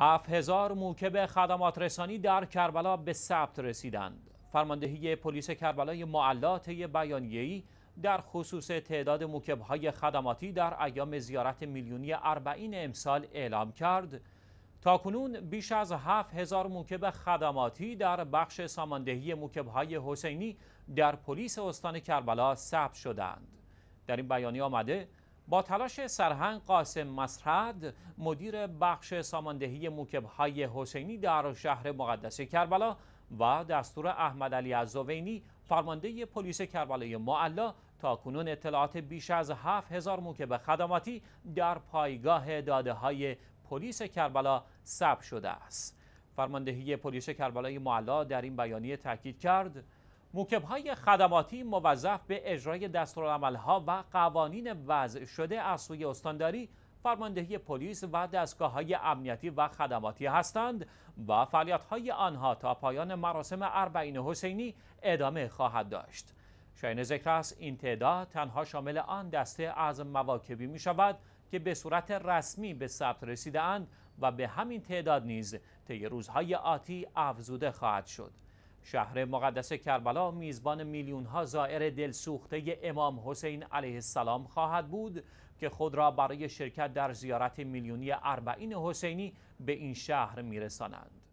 هزار موکب خدمات رسانی در کربلا به ثبت رسیدند. فرماندهی پلیس کربلای معلات طی بیانیه‌ای در خصوص تعداد موکب‌های خدماتی در ایام زیارت میلیونی اربعین امسال اعلام کرد تا کنون بیش از هزار موکب خدماتی در بخش ساماندهی موکب‌های حسینی در پلیس استان کربلا ثبت شدند. در این بیانیه آمده با تلاش سرهنگ قاسم مسرد مدیر بخش ساماندهی موکب های حسینی در شهر مقدس کربلا و دستور احمد علی عزوینی فرمانده پلیس کربلای معلا تا کنون اطلاعات بیش از 7000 موکب خدماتی در پایگاه داده های پلیس کربلا ثبت شده است. فرماندهی پلیس کربلای معلا در این بیانیه تاکید کرد های خدماتی موظف به اجرای دستورالعملها و قوانین وضع شده از سوی استانداری فرماندهی پلیس و دستگاه های امنیتی و خدماتی هستند و فعالیت های آنها تا پایان مراسم اربعین حسینی ادامه خواهد داشت. شاین ذکر است این تعداد تنها شامل آن دسته از مواکبی می شود که به صورت رسمی به ثبت رسیده و به همین تعداد نیز طی روزهای آتی افزوده خواهد شد. شهر مقدس کربلا میزبان میلیون ها زائر دلسوخته امام حسین علیه السلام خواهد بود که خود را برای شرکت در زیارت میلیونی اربعین حسینی به این شهر میرسانند.